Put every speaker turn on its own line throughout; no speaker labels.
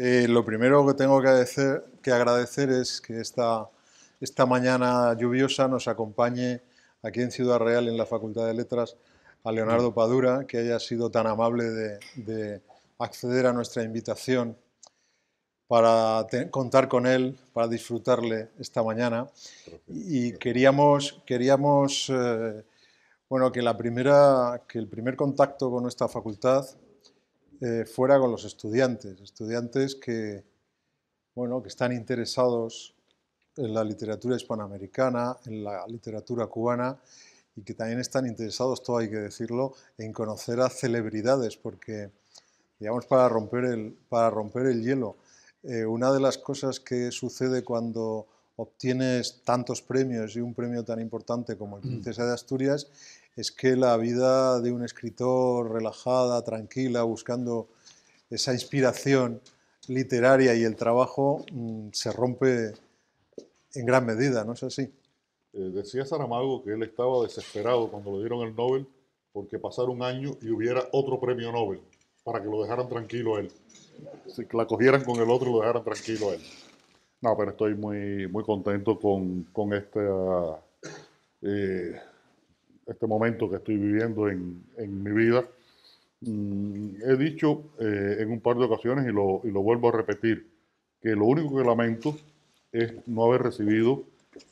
Eh, lo primero que tengo que agradecer, es que esta, mañana lluviosa nos acompañe aquí en Ciudad Real, en la Facultad de Letras, a Leonardo Padura, que haya sido tan amable de, acceder a nuestra invitación para contar con él, para disfrutarle esta mañana. Y queríamos, queríamos eh, bueno, que, la primera, que el primer contacto con nuestra facultad eh, fuera con los estudiantes, estudiantes que, bueno, que están interesados en la literatura hispanoamericana, en la literatura cubana y que también están interesados, todo hay que decirlo, en conocer a celebridades, porque, digamos, para romper el, para romper el hielo, eh, una de las cosas que sucede cuando obtienes tantos premios y un premio tan importante como el mm. Princesa de Asturias es que la vida de un escritor relajada, tranquila, buscando esa inspiración literaria y el trabajo mm, se rompe en gran medida,
¿no es así? Eh, decía Saramago que él estaba desesperado cuando le dieron el Nobel porque pasara un año y hubiera otro premio Nobel para que lo dejaran tranquilo él. Si la cogieran con el otro y lo dejaran tranquilo él. No, pero estoy muy, muy contento con, con esta... Eh, este momento que estoy viviendo en, mi vida, mm, he dicho eh, en un par de ocasiones y lo, vuelvo a repetir, que lo único que lamento es no haber recibido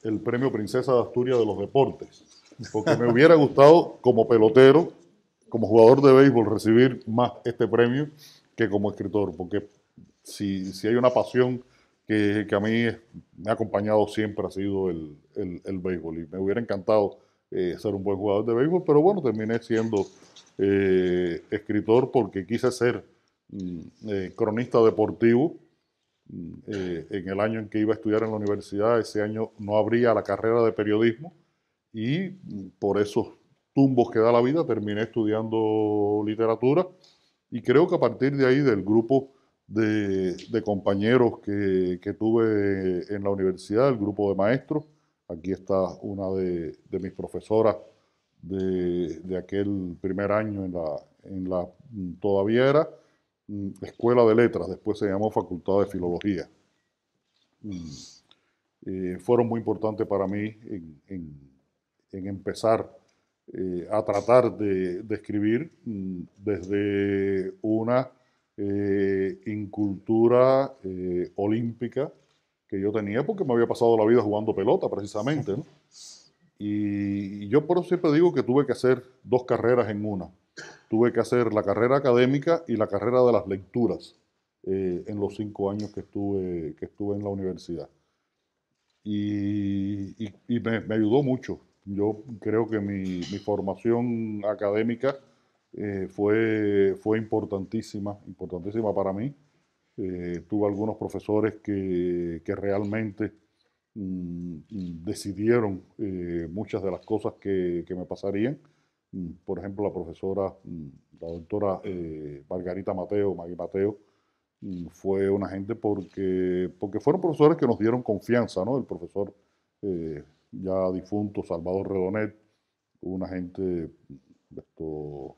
el premio Princesa de Asturias de los Deportes, porque me hubiera gustado como pelotero, como jugador de béisbol, recibir más este premio que como escritor, porque si, si hay una pasión que, a mí me ha acompañado siempre ha sido el, el béisbol y me hubiera encantado eh, ser un buen jugador de béisbol, pero bueno, terminé siendo eh, escritor porque quise ser mm, eh, cronista deportivo. Mm, en el año en que iba a estudiar en la universidad, ese año no abría la carrera de periodismo y mm, por esos tumbos que da la vida terminé estudiando literatura y creo que a partir de ahí del grupo de, compañeros que, que tuve en la universidad, el grupo de maestros, Aquí está una de, mis profesoras de, aquel primer año en la, mm, todavía era mm, Escuela de Letras, después se llamó Facultad de Filología. Mm. Eh, fueron muy importantes para mí en, empezar eh, a tratar de, escribir desde una eh, incultura olímpica que yo tenía porque me había pasado la vida jugando pelota precisamente. Y yo por eso siempre digo que tuve que hacer dos carreras en una. Tuve que hacer la carrera académica y la carrera de las lecturas eh, en los cinco años que estuve, que estuve en la universidad. Y, me, ayudó mucho. Yo creo que mi, formación académica eh, fue, fue importantísima, importantísima para mí. Eh, tuve algunos profesores que, realmente mm, mm, decidieron eh, muchas de las cosas que, me pasarían. Mm, por ejemplo, la profesora, la doctora eh, Margarita Mateo, Magui Mateo, fue una gente porque, porque fueron profesores que nos dieron confianza, ¿no? El profesor ya difunto Salvador Redonet, una gente, esto,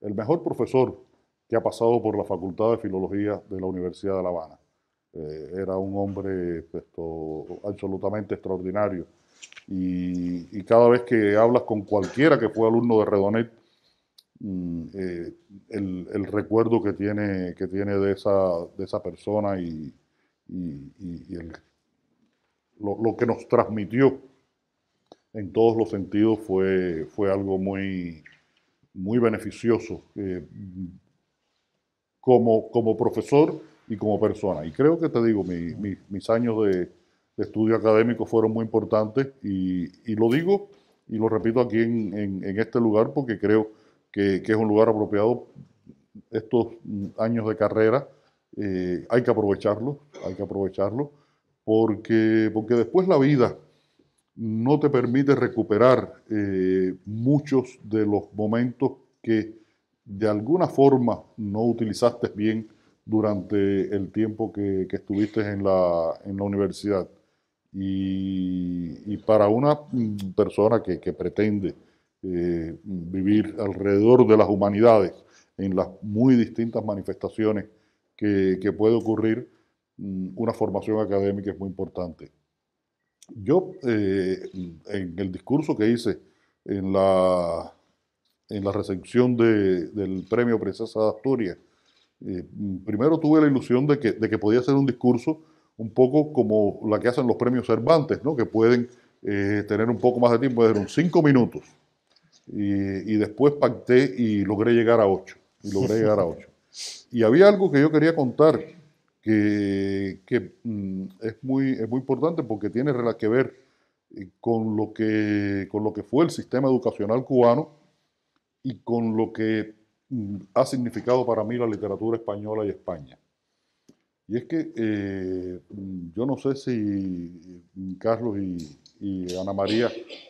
el mejor profesor que ha pasado por la Facultad de Filología de la Universidad de La Habana. Eh, era un hombre absolutamente extraordinario. Y, cada vez que hablas con cualquiera que fue alumno de Redonet, mm, eh, el, recuerdo que tiene, que tiene de, esa, de esa persona y, lo, que nos transmitió en todos los sentidos fue, fue algo muy, muy beneficioso. Eh, como, como profesor y como persona. Y creo que te digo, mis años de, estudio académico fueron muy importantes y, y, lo digo y lo repito aquí en, en, este lugar porque creo que, que, es un lugar apropiado. Estos años de carrera eh, hay que aprovecharlo, hay que aprovecharlo, porque, porque después la vida no te permite recuperar eh, muchos de los momentos que de alguna forma no utilizaste bien durante el tiempo que, estuviste en la, universidad. Y, para una persona que, pretende eh, vivir alrededor de las humanidades, en las muy distintas manifestaciones que, que, puede ocurrir, mm, una formación académica es muy importante. Yo, eh, en el discurso que hice en la, en la recepción del premio Princesa de Asturias, eh, primero tuve la ilusión de que, podía ser un discurso un poco como la que hacen los premios Cervantes, ¿no? que pueden eh, tener un poco más de tiempo, eran cinco minutos. Y, después pacté y logré llegar a ocho. Y logré llegar a ocho. Y había algo que yo quería contar que, mm, es, muy, muy importante porque tiene que ver eh, con lo que, con lo que fue el sistema educacional cubano y con lo que mm, ha significado para mí la literatura española y España. Y es que eh, mm, yo no sé si mm, Carlos y, Ana María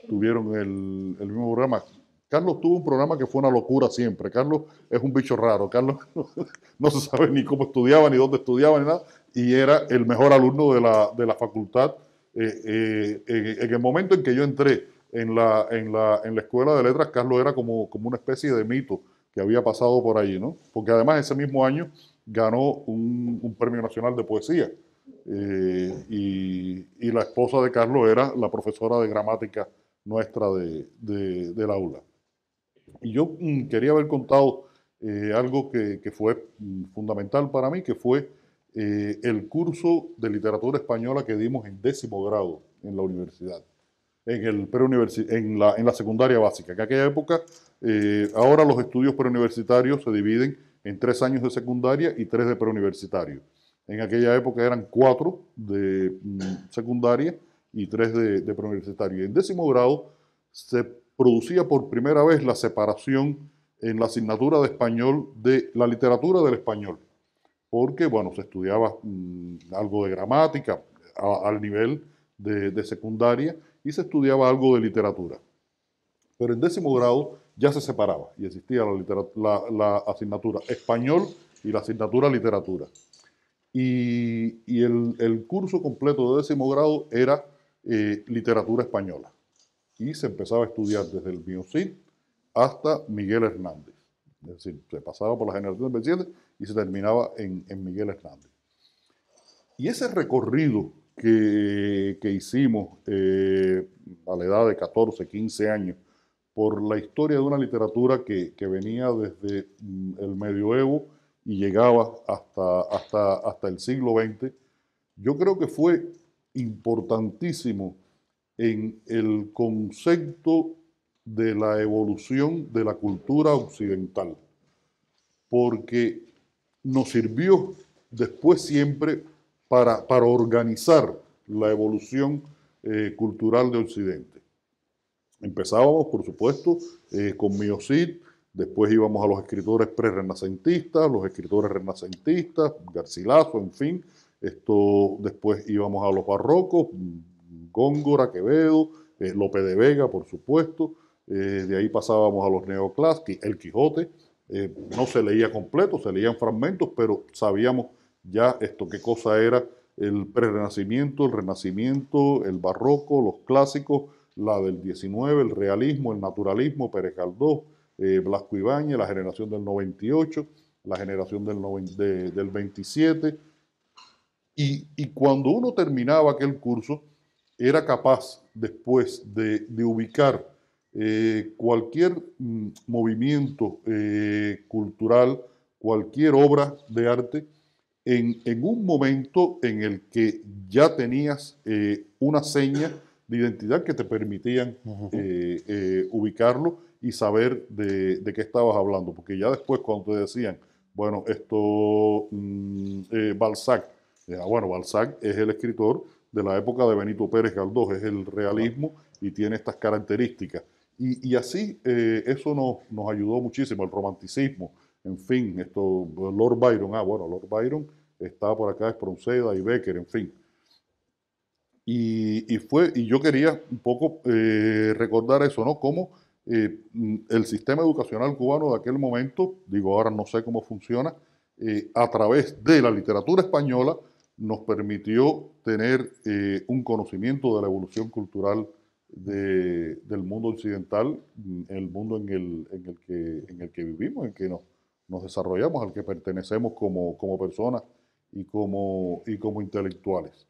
tuvieron el, el, mismo programa. Carlos tuvo un programa que fue una locura siempre. Carlos es un bicho raro. Carlos no, se sabe ni cómo estudiaba, ni dónde estudiaba, ni nada. Y era el mejor alumno de la, de la facultad eh, eh, en el momento en que yo entré en la, en la, en la escuela de letras, Carlos era como, como una especie de mito que había pasado por allí, ¿no? Porque además ese mismo año ganó un, premio nacional de poesía. Eh, y, y, la esposa de Carlos era la profesora de gramática nuestra de, del aula. Y yo mm, quería haber contado eh, algo que, que fue mm, fundamental para mí, que fue eh, el curso de literatura española que dimos en décimo grado en la universidad en, el en, la, en la secundaria básica, que en aquella época, eh, ahora los estudios preuniversitarios se dividen en tres años de secundaria y tres de preuniversitario. En aquella época eran cuatro de mm, secundaria y tres de, preuniversitario. En décimo grado se producía por primera vez la separación en la asignatura de español de la literatura del español, porque bueno, se estudiaba mm, algo de gramática al nivel de, de, secundaria y se estudiaba algo de literatura. Pero en décimo grado ya se separaba y existía la, la asignatura español y la asignatura literatura. Y, el, curso completo de décimo grado era eh, literatura española. Y se empezaba a estudiar desde el Miocid hasta Miguel Hernández. Es decir, se pasaba por la generación del y se terminaba en, en Miguel Hernández. Y ese recorrido que, hicimos eh, a la edad de 14, 15 años, por la historia de una literatura que, venía desde mm, el medioevo y llegaba hasta, hasta, hasta el siglo XX, yo creo que fue importantísimo en el concepto de la evolución de la cultura occidental, porque nos sirvió después siempre para, organizar la evolución eh, cultural de Occidente. Empezábamos, por supuesto, eh, con Miocid, después íbamos a los escritores prerrenacentistas, los escritores renacentistas, Garcilaso, en fin. Esto, después íbamos a los barrocos, Góngora, Quevedo, eh, López de Vega, por supuesto. de ahí pasábamos a los neoclásicos, El Quijote. no se leía completo, se leían fragmentos, pero sabíamos ya esto qué cosa era el prerenacimiento, el renacimiento, el barroco, los clásicos, la del 19, el realismo, el naturalismo, Pérez Galdós, eh, Blasco Ibáñez, la generación del 98, la generación del, del 27. Y, cuando uno terminaba aquel curso, era capaz después de, ubicar eh, cualquier mm, movimiento eh, cultural, cualquier obra de arte, en, un momento en el que ya tenías eh, una seña de identidad que te permitían eh, eh, ubicarlo y saber de, qué estabas hablando. Porque ya después cuando te decían, bueno, esto, mm, Balzac, bueno, Balzac es el escritor de la época de Benito Pérez Galdós, es el realismo y tiene estas características. Y, así eso nos, nos, ayudó muchísimo, el romanticismo, en fin, esto, Lord Byron, ah, bueno, Lord Byron estaba por acá Espronceda y Becker, en fin. Y, y, fue, y yo quería un poco eh, recordar eso, ¿no? Cómo eh, el sistema educacional cubano de aquel momento, digo ahora no sé cómo funciona, eh, a través de la literatura española nos permitió tener un conocimiento de la evolución cultural de, del mundo occidental, el mundo en el, en el, que, en el que vivimos, en el que nos, nos desarrollamos, al que pertenecemos como, como personas y como, y como intelectuales.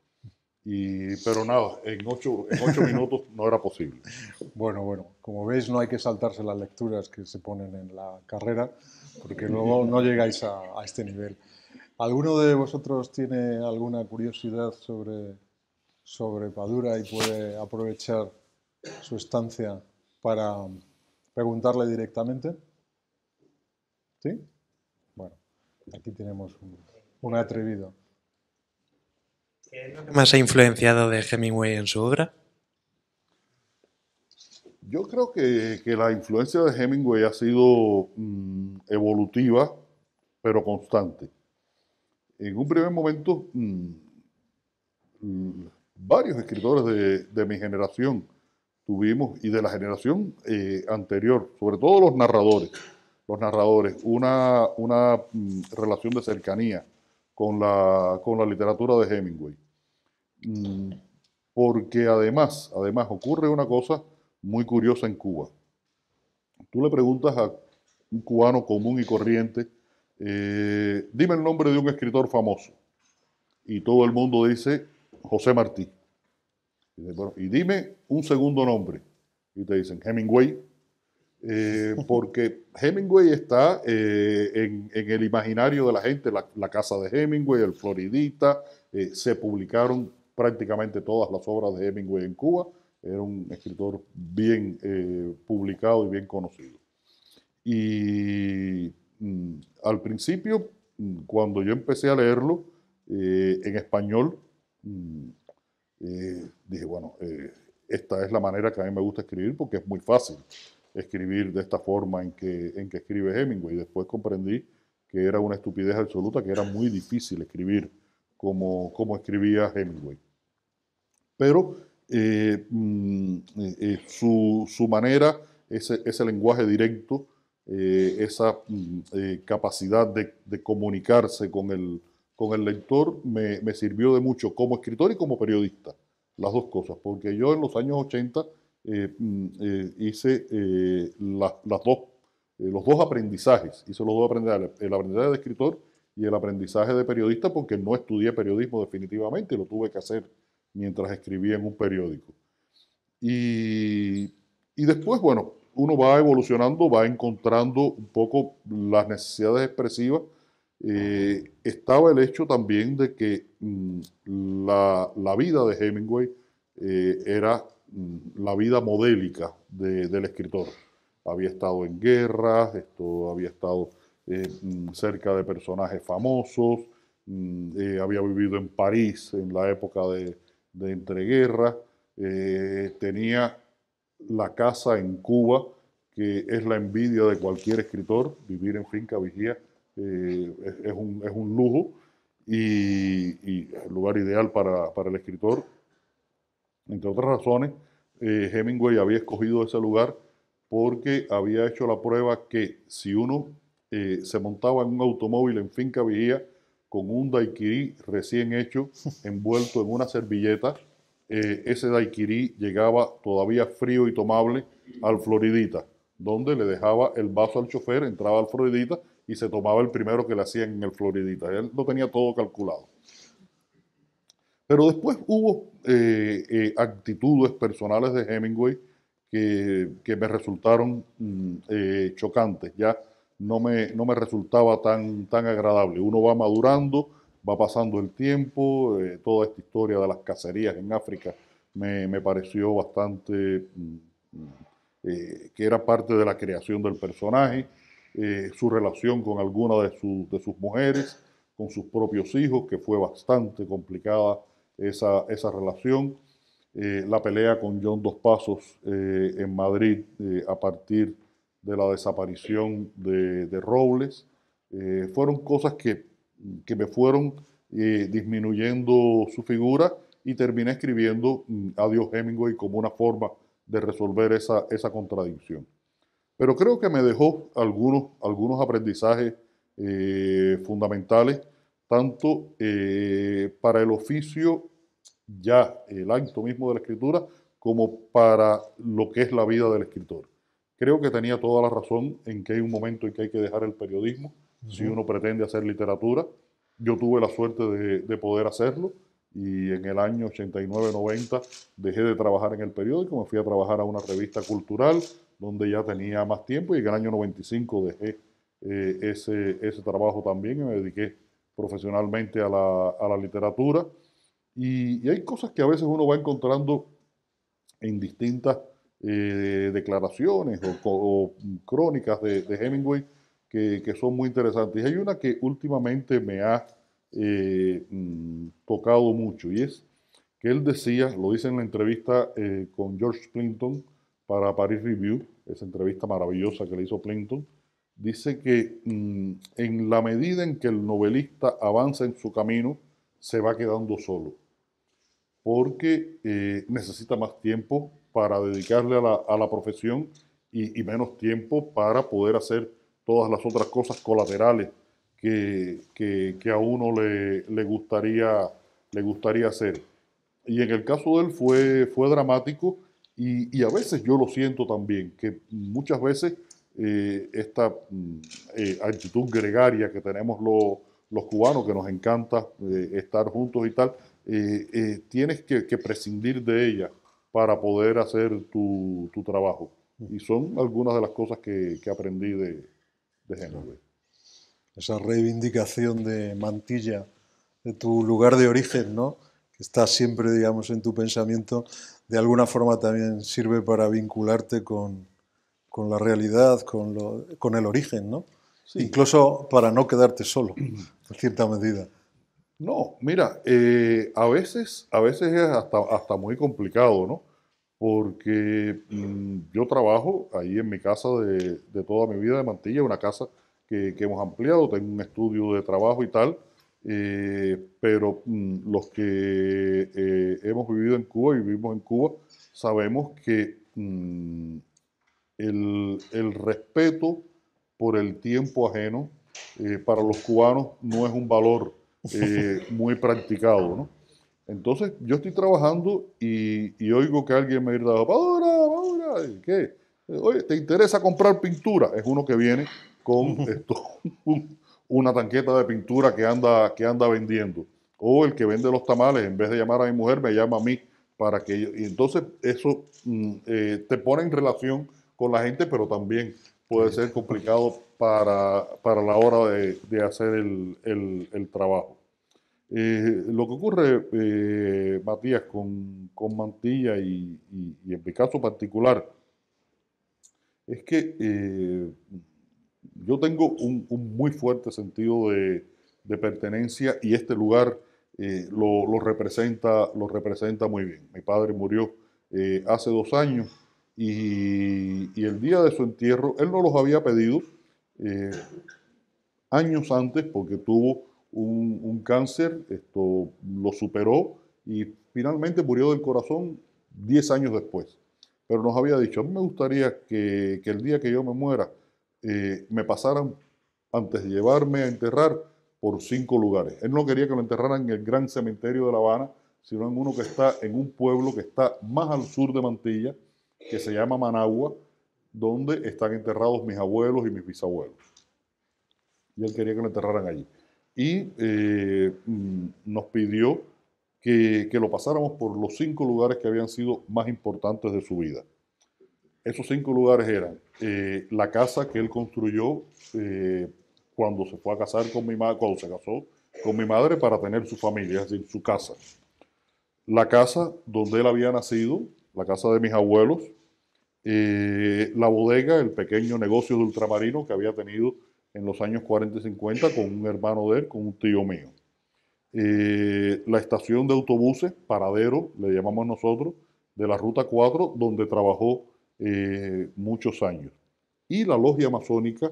Y, pero nada, en ocho, en minutos no era posible. Bueno, bueno, como veis no hay que saltarse las
lecturas que se ponen en la carrera, porque luego no llegáis a, a este nivel. ¿Alguno de vosotros tiene alguna curiosidad sobre, sobre Padura y puede aprovechar su estancia para preguntarle directamente? ¿Sí? Bueno, aquí tenemos un
un atrevido. ¿Qué más ha
influenciado de Hemingway en su obra?
Yo creo que, la influencia de Hemingway ha sido mm, evolutiva, pero constante. En un primer momento, mm, varios escritores de, de, mi generación tuvimos, y de la generación eh, anterior, sobre todo los narradores, los narradores, una, una mm, relación de cercanía con la, con la literatura de Hemingway. Mm, porque además, además ocurre una cosa muy curiosa en Cuba. Tú le preguntas a un cubano común y corriente, eh, dime el nombre de un escritor famoso. Y todo el mundo dice José Martí. Y, y dime un segundo nombre. Y te dicen Hemingway, eh, porque Hemingway está eh, en, el imaginario de la gente, la, casa de Hemingway, el Floridita, eh, se publicaron prácticamente todas las obras de Hemingway en Cuba, era un escritor bien publicado y bien conocido. Y mm, al principio, mm, cuando yo empecé a leerlo en español, mm, dije, bueno, esta es la manera que a mí me gusta escribir porque es muy fácil escribir de esta forma en que, en que escribe Hemingway. Después comprendí que era una estupidez absoluta, que era muy difícil escribir como, como escribía Hemingway. Pero eh, mm, eh, eh, su, manera, ese, lenguaje directo, esa mm, capacidad de, comunicarse con el, con el lector, me, me sirvió de mucho como escritor y como periodista, las dos cosas, porque yo en los años 80 eh, mm, eh, hice eh, las, dos, los dos aprendizajes. Hice los dos aprendizajes, el aprendizaje de escritor y el aprendizaje de periodista, porque no estudié periodismo definitivamente, lo tuve que hacer mientras escribía en un periódico. Y, después, bueno, uno va evolucionando, va encontrando un poco las necesidades expresivas. estaba el hecho también de que mm, la, vida de Hemingway era Mm, la vida modélica del escritor. Había estado en guerras, esto, había estado eh, mm, cerca de personajes famosos, mm, eh, había vivido en París en la época de, de entreguerras, eh, tenía la casa en Cuba, que es la envidia de cualquier escritor, vivir en finca vigía es, un, lujo y, el lugar ideal para, para el escritor entre otras razones, eh, Hemingway había escogido ese lugar porque había hecho la prueba que si uno eh, se montaba en un automóvil en Finca Vigía con un daiquirí recién hecho, envuelto en una servilleta, eh, ese daiquirí llegaba todavía frío y tomable al Floridita, donde le dejaba el vaso al chofer, entraba al Floridita y se tomaba el primero que le hacían en el Floridita. Él lo tenía todo calculado. Pero después hubo eh, eh, actitudes personales de Hemingway que, me resultaron mm, eh, chocantes, ya no me, no me resultaba tan, tan agradable. Uno va madurando, va pasando el tiempo, toda esta historia de las cacerías en África me, pareció bastante mm, mm, que era parte de la creación del personaje, su relación con alguna de, de sus mujeres, con sus propios hijos, que fue bastante complicada esa, esa relación. Eh, la pelea con John Dos Pasos eh, en Madrid eh, a partir de la desaparición de, de Robles, fueron cosas que, que me fueron disminuyendo su figura y terminé escribiendo mm, Adiós Hemingway como una forma de resolver esa, esa contradicción. Pero creo que me dejó algunos, algunos aprendizajes fundamentales tanto eh, para el oficio, ya el acto mismo de la escritura, como para lo que es la vida del escritor. Creo que tenía toda la razón en que hay un momento en que hay que dejar el periodismo si uno pretende hacer literatura. Yo tuve la suerte de, poder hacerlo y en el año 89-90 dejé de trabajar en el periódico, me fui a trabajar a una revista cultural donde ya tenía más tiempo y en el año 95 dejé eh, ese, ese trabajo también y me dediqué profesionalmente a la, literatura. Y, hay cosas que a veces uno va encontrando en distintas eh, declaraciones o, crónicas de, Hemingway que, son muy interesantes. Y hay una que últimamente me ha eh, mm, tocado mucho y es que él decía, lo dice en la entrevista eh, con George Clinton para Paris Review, esa entrevista maravillosa que le hizo Clinton, dice que mm, en la medida en que el novelista avanza en su camino, se va quedando solo, porque eh, necesita más tiempo para dedicarle a la, profesión y, menos tiempo para poder hacer todas las otras cosas colaterales que, a uno le, gustaría, le gustaría hacer. Y en el caso de él fue, fue dramático y, y a veces yo lo siento también, que muchas veces eh, esta mm, eh, actitud gregaria que tenemos los cubanos, que nos encanta eh, estar juntos y tal, tienes que, prescindir de ella para poder hacer tu, trabajo. Y son algunas de las cosas que, aprendí de, de
Esa reivindicación de Mantilla, de tu lugar de origen, ¿no? que está siempre, digamos, en tu pensamiento, de alguna forma también sirve para vincularte con, con la realidad, con, con el origen, ¿no? Incluso para no quedarte solo, en cierta medida.
No, mira, eh, a, veces, a veces es hasta, hasta muy complicado, ¿no? Porque mm, yo trabajo ahí en mi casa de, toda mi vida de Mantilla, una casa que, hemos ampliado, tengo un estudio de trabajo y tal, eh, pero mm, los que eh, hemos vivido en Cuba y vivimos en Cuba sabemos que mm, el, el respeto por el tiempo ajeno eh, para los cubanos no es un valor eh, muy practicado. ¿no? Entonces, yo estoy trabajando y, y oigo que alguien me grita, Padura, Padura, ¿qué? Oye, ¿te interesa comprar pintura? Es uno que viene con esto, una tanqueta de pintura que anda, que anda vendiendo. O el que vende los tamales, en vez de llamar a mi mujer, me llama a mí para que Y entonces eso mm, eh, te pone en relación con la gente, pero también puede ser complicado para, la hora de, hacer el, trabajo. Eh, lo que ocurre, eh, Matías, con, Mantilla y, en mi caso particular, es que eh, yo tengo un, muy fuerte sentido de, pertenencia y este lugar lo, representa, lo representa muy bien. Mi padre murió hace dos años y, el día de su entierro, él no los había pedido eh, años antes porque tuvo un, cáncer, esto lo superó y finalmente murió del corazón 10 años después. Pero nos había dicho, a mí me gustaría que, el día que yo me muera eh, me pasaran, antes de llevarme a enterrar, por cinco lugares. Él no quería que lo enterraran en el gran cementerio de La Habana, sino en uno que está en un pueblo que está más al sur de Mantilla, que se llama Managua, donde están enterrados mis abuelos y mis bisabuelos. Y él quería que lo enterraran allí. Y eh, mm, nos pidió que, lo pasáramos por los cinco lugares que habían sido más importantes de su vida. Esos cinco lugares eran eh, la casa que él construyó eh, cuando se fue a casar con mi madre, cuando se casó con mi madre para tener su familia, es decir, su casa. La casa donde él había nacido, la casa de mis abuelos, la bodega, el pequeño negocio de ultramarino que había tenido en los años 40 y 50 con un hermano de él, con un tío mío. la estación de autobuses, paradero, le llamamos nosotros, de la Ruta 4, donde trabajó eh, muchos años. Y la logia masónica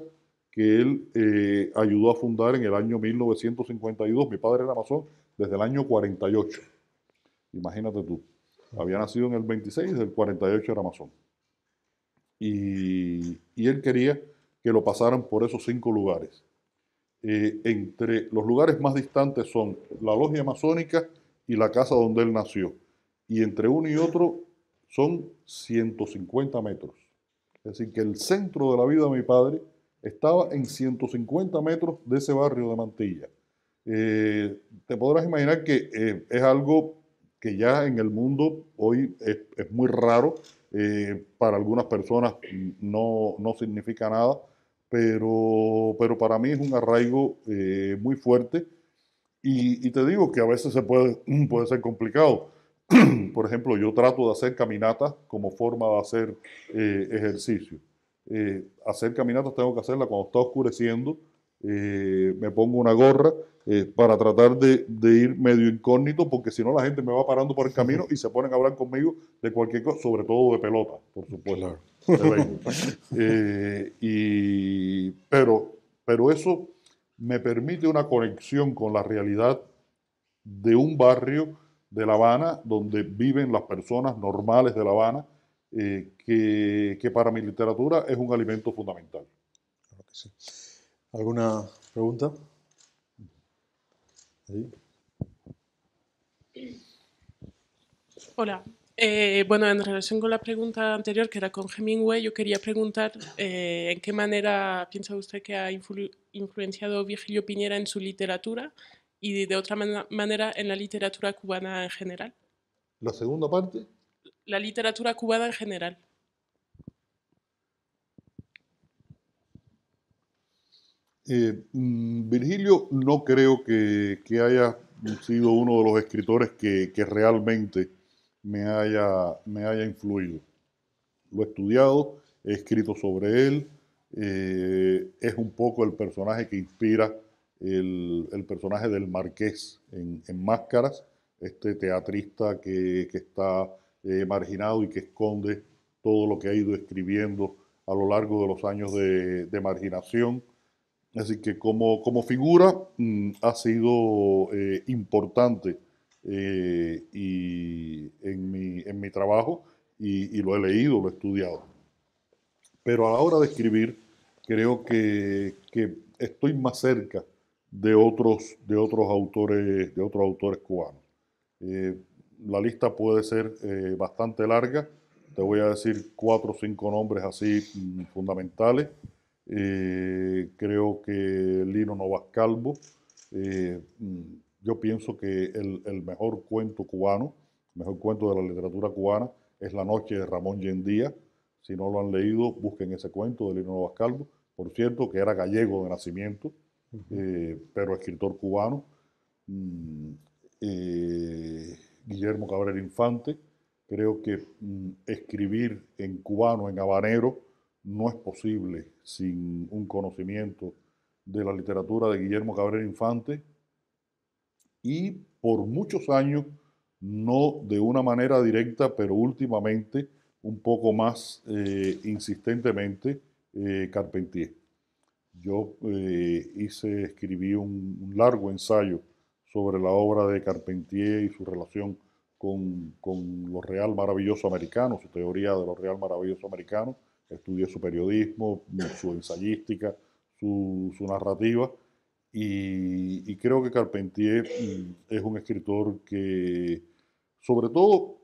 que él eh, ayudó a fundar en el año 1952. Mi padre era masón desde el año 48. Imagínate tú había nacido en el 26, del 48 era masón. Y, él quería que lo pasaran por esos cinco lugares. Eh, entre los lugares más distantes son la logia masónica y la casa donde él nació. Y entre uno y otro son 150 metros. Es decir, que el centro de la vida de mi padre estaba en 150 metros de ese barrio de Mantilla. Eh, te podrás imaginar que eh, es algo que ya en el mundo hoy es, muy raro, eh, para algunas personas no, significa nada, pero, para mí es un arraigo eh, muy fuerte y, te digo que a veces se puede, puede ser complicado. Por ejemplo, yo trato de hacer caminatas como forma de hacer eh, ejercicio. hacer caminatas tengo que hacerla cuando está oscureciendo eh, me pongo una gorra eh, para tratar de, ir medio incógnito, porque si no la gente me va parando por el camino y se ponen a hablar conmigo de cualquier cosa, sobre todo de pelota, por supuesto. Eh, y, pero, pero eso me permite una conexión con la realidad de un barrio de La Habana, donde viven las personas normales de La Habana, eh, que, que, para mi literatura es un alimento fundamental.
¿Alguna pregunta? Hola. Eh, bueno, en relación con la pregunta anterior, que era con Hemingway, yo quería preguntar eh, en qué manera piensa usted que ha influenciado Virgilio Piñera en su literatura y de otra manera en la literatura cubana en general.
¿La segunda parte?
La literatura cubana en general.
Eh, mm, Virgilio no creo que, haya sido uno de los escritores que, realmente me haya, me haya, influido. Lo he estudiado, he escrito sobre él, eh, es un poco el personaje que inspira el, personaje del marqués en, Máscaras, este teatrista que, está eh, marginado y que esconde todo lo que ha ido escribiendo a lo largo de los años de marginación Así que como, figura mm, ha sido eh, importante eh, en, mi, trabajo y, lo he leído, lo he estudiado. Pero a la hora de escribir, creo que, estoy más cerca de otros, de otros, autores, de otros cubanos. Eh, la lista puede ser bastante larga. Te voy a decir cuatro o cinco nombres así mm, fundamentales. Eh, creo que Lino Novas Calvo, eh, mm, yo pienso que el, mejor cuento cubano, el mejor cuento de la literatura cubana es La noche de Ramón Yendía. Si no lo han leído, busquen ese cuento de Lino Novas Calvo, por cierto, que era gallego de nacimiento, eh, pero escritor cubano. Mm, Guillermo Cabrera Infante, creo que mm, escribir en cubano, en habanero, no es posible sin un conocimiento de la literatura de Guillermo Cabrera Infante y por muchos años, no de una manera directa, pero últimamente un poco más eh, insistentemente, eh, Carpentier. Yo eh, hice, escribí un, largo ensayo sobre la obra de Carpentier y su relación con, con lo real maravilloso americano, su teoría de lo real maravilloso americano, estudié su periodismo, su ensayística, su, narrativa, y, creo que Carpentier mm, es un escritor que, sobre todo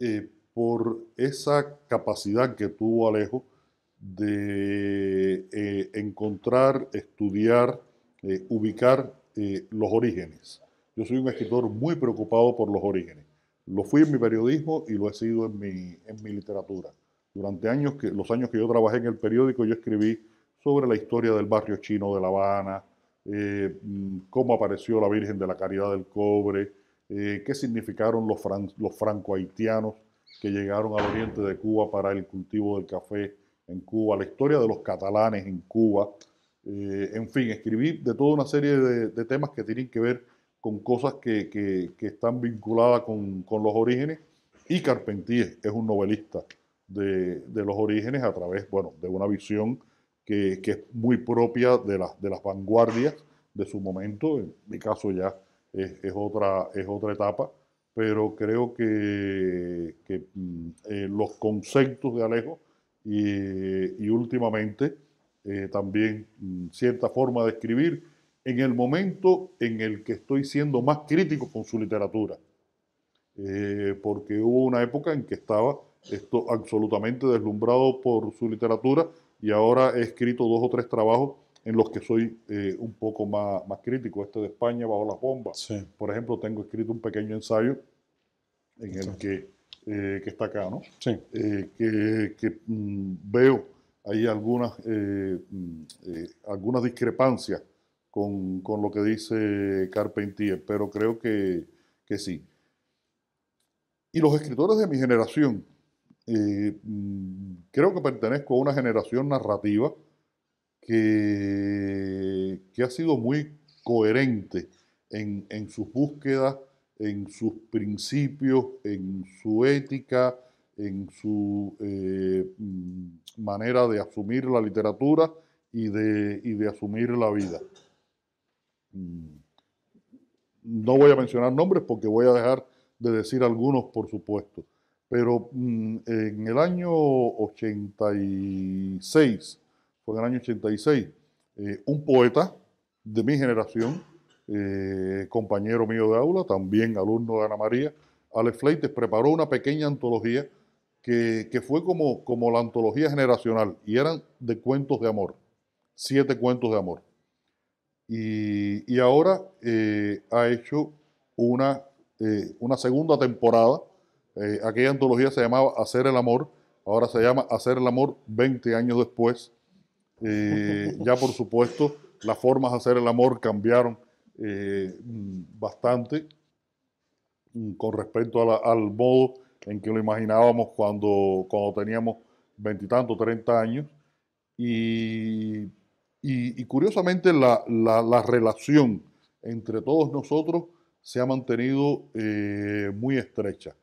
eh, por esa capacidad que tuvo Alejo de eh, encontrar, estudiar, eh, ubicar los orígenes. Yo soy un escritor muy preocupado por los orígenes. Lo fui en mi periodismo y lo he sido en mi literatura. Durante años que, los años que yo trabajé en el periódico, yo escribí sobre la historia del barrio chino de La Habana, eh, mm, cómo apareció la Virgen de la Caridad del Cobre, eh, qué significaron los, franco-haitianos que llegaron al oriente de Cuba para el cultivo del café en Cuba, la historia de los catalanes en Cuba. Eh, en fin, escribí de toda una serie de, temas que tienen que ver con cosas que, están vinculadas con, con los orígenes y Carpentier es un novelista de, los orígenes a través, bueno, de una visión que, es muy propia de, de las vanguardias de su momento. En mi caso ya es, otra, es otra etapa, pero creo que, mm, eh, los conceptos de Alejo y, últimamente eh, también mm, cierta forma de escribir en el momento en el que estoy siendo más crítico con su literatura. Eh, porque hubo una época en que estaba esto absolutamente deslumbrado por su literatura y ahora he escrito dos o tres trabajos en los que soy eh, un poco más, más, crítico. Este de España, Bajo las bombas. Por ejemplo, tengo escrito un pequeño ensayo en el eh, que, está acá, ¿no? Eh, que, mm, veo ahí algunas, mm, algunas discrepancias con, lo que dice Carpentier, pero creo que, que sí. Y los escritores de mi generación, eh, mm, creo que pertenezco a una generación narrativa que, ha sido muy coherente en, sus búsquedas, en sus principios, en su ética, en su eh, mm, manera de asumir la literatura y de, y de asumir la vida. Mm, no voy a mencionar nombres porque voy a dejar de decir algunos, por supuesto. Pero mm, en el año 86, fue en el año 86, eh, un poeta de mi generación, eh, compañero mío de aula, también alumno de Ana María, Alex Fleites, preparó una pequeña antología que, fue como, como la antología generacional y eran de cuentos de amor, siete cuentos de amor. Y, ahora eh, ha hecho una, una segunda temporada eh, aquella antología se llamaba Hacer el Amor, ahora se llama Hacer el Amor 20 años después. Eh, ya por supuesto, las formas de hacer el amor cambiaron eh, mm, bastante mm, con respecto al modo en que lo imaginábamos cuando, cuando teníamos veintitantos, treinta años. Y, y curiosamente la, relación entre todos nosotros se ha mantenido muy estrecha.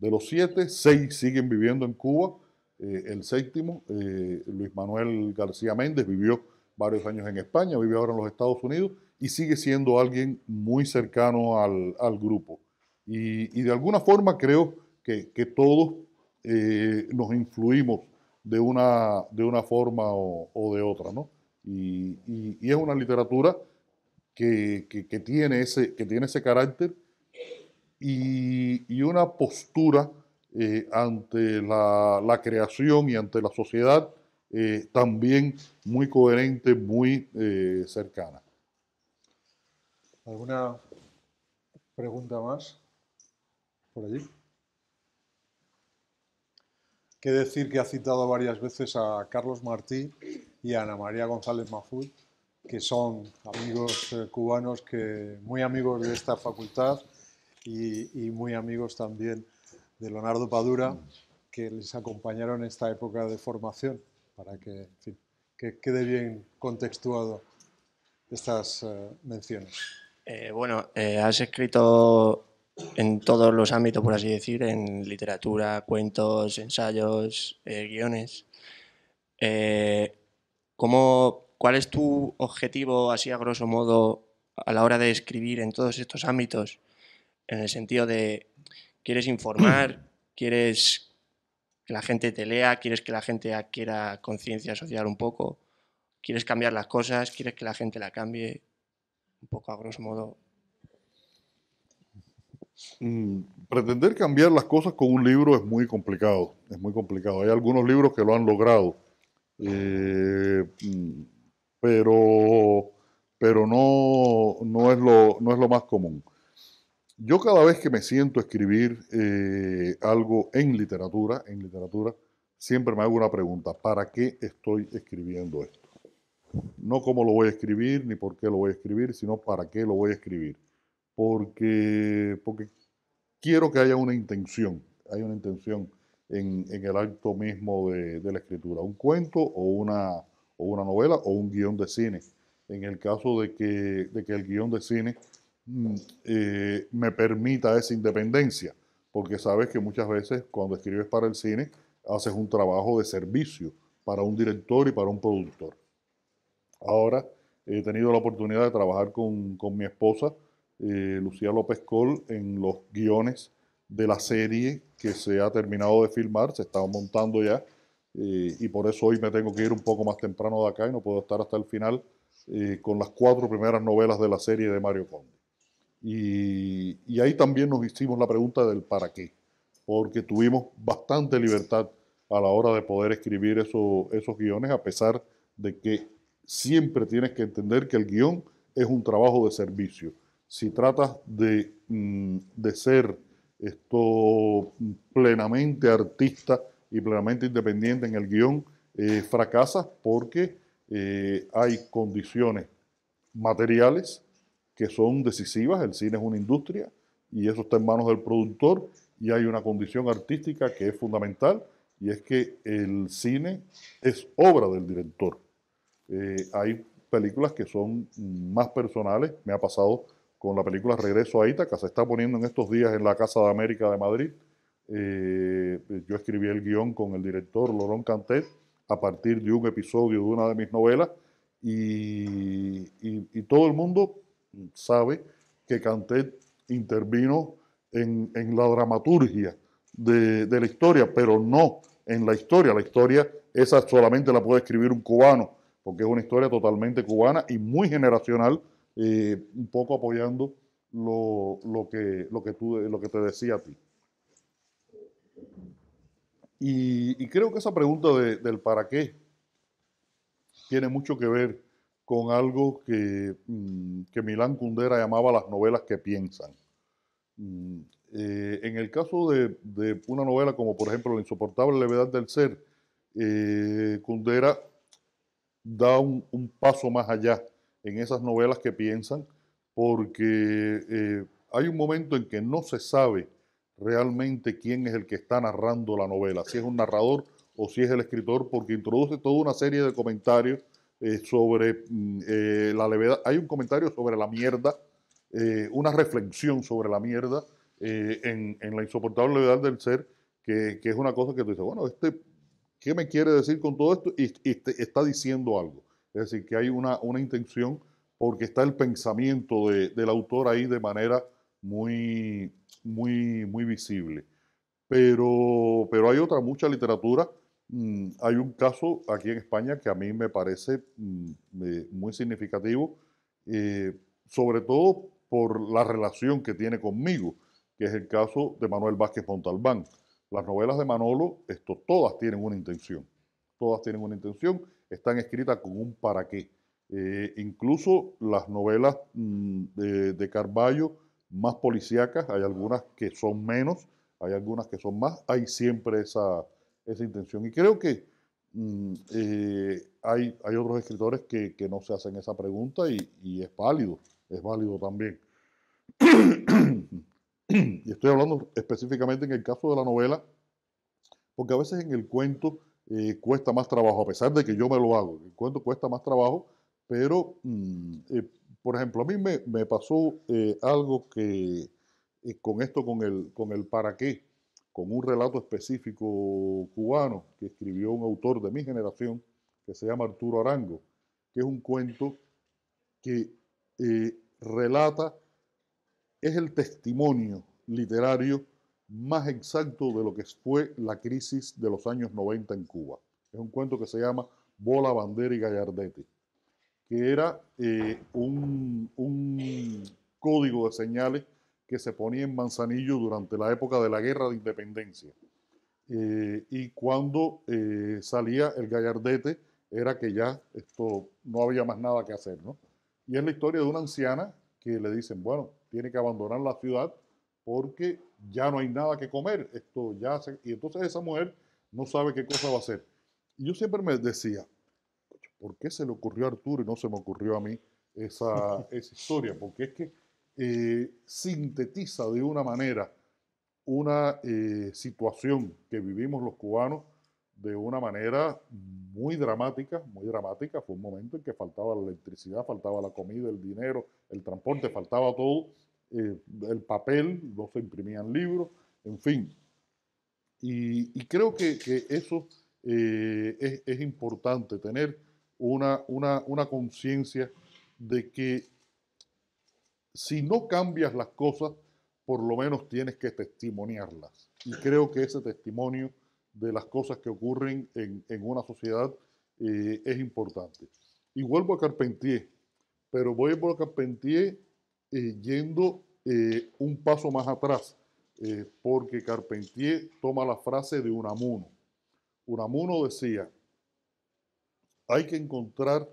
De los siete, seis siguen viviendo en Cuba. Eh, el séptimo, eh, Luis Manuel García Méndez, vivió varios años en España, vive ahora en los Estados Unidos y sigue siendo alguien muy cercano al, grupo. Y, de alguna forma creo que, todos eh, nos influimos de una, de una forma o, de otra, Y, es una literatura tiene, ese, que tiene ese carácter y, una postura eh, ante la, creación y ante la sociedad eh, también muy coherente, muy eh, cercana.
¿Alguna pregunta más por allí? quiero decir que ha citado varias veces a Carlos Martí y a Ana María González Mafú que son amigos cubanos, que, muy amigos de esta facultad y, muy amigos también de Leonardo Padura, mm. que les acompañaron en esta época de formación, para que, quede bien contextuado estas eh, menciones. Eh, bueno, eh, has escrito en todos los ámbitos, por así decir, en literatura, cuentos, ensayos, guiones. ¿Cuál es tu objetivo, así a grosso modo, a la hora de escribir en todos estos ámbitos? en el sentido de quieres informar, quieres que la gente te lea, quieres que la gente adquiera conciencia social un poco, quieres cambiar las cosas, quieres que la gente la cambie, un poco a grosso modo.
Mm, pretender cambiar las cosas con un libro es muy complicado, es muy complicado. Hay algunos libros que lo han logrado, eh, mm, pero, pero no, no, es lo, no es lo más común. Yo cada vez que me siento a escribir eh, algo en literatura, en literatura, siempre me hago una pregunta, ¿para qué estoy escribiendo esto? No cómo lo voy a escribir, ni por qué lo voy a escribir, sino para qué lo voy a escribir. Porque, porque quiero que haya una intención, hay una intención en, el acto mismo de, la escritura, un cuento o una, una novela o un guión de cine. En el caso de que, de que el guión de cine Mm, eh, me permita esa independencia, porque sabes que muchas veces cuando escribes para el cine haces un trabajo de servicio para un director y para un productor. Ahora he tenido la oportunidad de trabajar con, mi esposa, eh, Lucía López Col, en los guiones de la serie que se ha terminado de filmar, se está montando ya, eh, y por eso hoy me tengo que ir un poco más temprano de acá y no puedo estar hasta el final con las cuatro primeras novelas de la serie de Mario Conde. Y, ahí también nos hicimos la pregunta del para qué, porque tuvimos bastante libertad a la hora de poder escribir esos guiones, a pesar de que siempre tienes que entender que el guión es un trabajo de servicio. Si tratas de, mm, ser esto plenamente artista y plenamente independiente en el guión, eh, fracasas porque eh, hay condiciones materiales, que son decisivas. El cine es una industria y eso está en manos del productor y hay una condición artística que es fundamental y es que el cine es obra del director. Eh, hay películas que son más personales, me ha pasado con la película Regreso a Ítaca, se está poniendo en estos días en la Casa de América de Madrid. Eh, yo escribí el guión con el director Lorón Cantet a partir de un episodio de una de mis novelas y, y todo el mundo sabe que Cantet intervino en, la dramaturgia de, la historia, pero no en la historia. La historia, esa solamente la puede escribir un cubano, porque es una historia totalmente cubana y muy generacional, eh, un poco apoyando lo, que, lo, que tú, lo que te decía a ti. Y, creo que esa pregunta del para qué tiene mucho que ver con algo mm, que, Milán Kundera llamaba las novelas que piensan. Mm, eh, en el caso de, una novela como por ejemplo La insoportable levedad del ser, eh, Kundera da un, paso más allá en esas novelas que piensan, porque eh, hay un momento en que no se sabe realmente quién es el que está narrando la novela, si es un narrador o si es el escritor, porque introduce toda una serie de comentarios eh, sobre mm, eh, la levedad. Hay un comentario sobre la mierda, eh, una reflexión sobre la mierda en, la insoportable levedad del ser, que, es una cosa que tú dices, bueno, este, ¿qué me quiere decir con todo esto? Y, está diciendo algo. Es decir, que hay una, una intención porque está el pensamiento del autor ahí de manera muy, muy, muy visible. Pero, pero hay otra mucha literatura Mm, hay un caso aquí en España que a mí me parece mm, muy significativo, eh, sobre todo por la relación que tiene conmigo, que es el caso de Manuel Vázquez Montalbán. Las novelas de Manolo, esto, todas tienen una intención, todas tienen una intención, están escritas con un para qué. Eh, incluso las novelas mm, de, Carballo más policíacas, hay algunas que son menos, hay algunas que son más, hay siempre esa, esa intención. Y creo que mm, eh, hay, otros escritores que, no se hacen esa pregunta y, es válido, es válido también. y estoy hablando específicamente en el caso de la novela, porque a veces en el cuento eh, cuesta más trabajo, a pesar de que yo me lo hago, el cuento cuesta más trabajo, pero, mm, eh, por ejemplo, a mí me, pasó algo que con esto, con el, con el para qué, con un relato específico cubano que escribió un autor de mi generación que se llama Arturo Arango, que es un cuento que eh, relata, es el testimonio literario más exacto de lo que fue la crisis de los años 90 en Cuba. Es un cuento que se llama Bola, Bandera y Gallardete, que era eh, un código de señales que se ponía en Manzanillo durante la época de la Guerra de Independencia. Eh, y cuando eh, salía el gallardete era que ya esto no había más nada que hacer, Y es la historia de una anciana que le dicen, bueno, tiene que abandonar la ciudad porque ya no hay nada que comer, esto ya y entonces esa mujer no sabe qué cosa va a hacer. Y yo siempre me decía, ¿por qué se le ocurrió a Arturo y no se me ocurrió a mí esa, esa historia? Porque es que eh, sintetiza de una manera una eh, situación que vivimos los cubanos de una manera muy dramática, muy dramática. Fue un momento en que faltaba la electricidad, faltaba la comida, el dinero, el transporte, faltaba todo, eh, el papel, no se imprimían libros, en fin. Y, creo que, eso es, importante, tener una, una, una conciencia de que si no cambias las cosas, por lo menos tienes que testimoniarlas. Y creo que ese testimonio de las cosas que ocurren en, una sociedad eh, es importante. Y vuelvo a Carpentier, pero voy por Carpentier eh, yendo eh, un paso más atrás, porque Carpentier toma la frase de Unamuno. Unamuno decía, hay que encontrar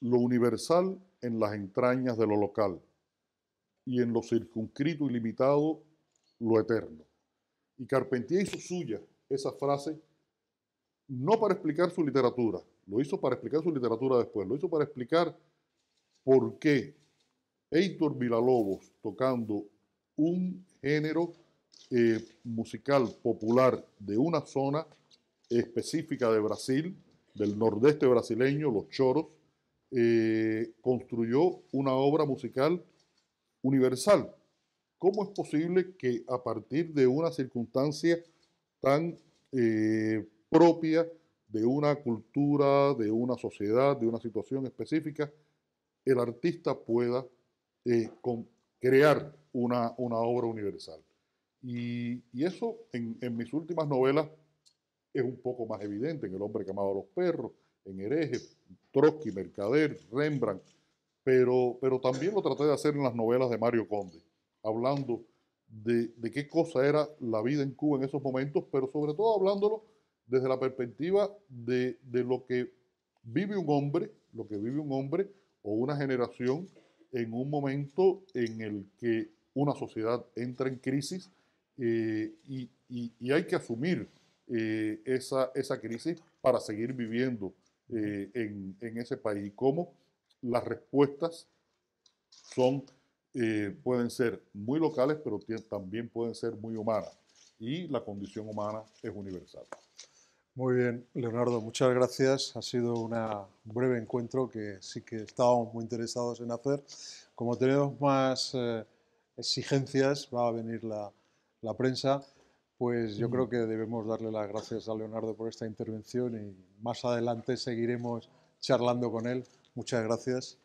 lo universal en las entrañas de lo local y en lo circunscrito y limitado lo eterno. Y Carpentier hizo suya esa frase no para explicar su literatura, lo hizo para explicar su literatura después, lo hizo para explicar por qué Heitor Vilalobos tocando un género eh, musical popular de una zona específica de Brasil, del nordeste brasileño, los choros, eh, construyó una obra musical universal. ¿Cómo es posible que a partir de una circunstancia tan eh, propia de una cultura, de una sociedad, de una situación específica, el artista pueda eh, crear una, obra universal? Y, eso en, mis últimas novelas es un poco más evidente, en El hombre que amaba a los perros, en Herejes. Trotsky, Mercader, Rembrandt, pero, pero también lo traté de hacer en las novelas de Mario Conde, hablando de, qué cosa era la vida en Cuba en esos momentos, pero sobre todo hablándolo desde la perspectiva de, lo que vive un hombre, lo que vive un hombre o una generación en un momento en el que una sociedad entra en crisis eh, y, hay que asumir eh, esa, esa crisis para seguir viviendo eh, en, ese país y cómo las respuestas son, eh, pueden ser muy locales, pero también pueden ser muy humanas. Y la condición humana es universal.
Muy bien, Leonardo, muchas gracias. Ha sido un breve encuentro que sí que estábamos muy interesados en hacer. Como tenemos más eh, exigencias, va a venir la, la prensa. Pues yo creo mm. que debemos darle las gracias a Leonardo por esta intervención y más adelante seguiremos charlando con él. Muchas gracias.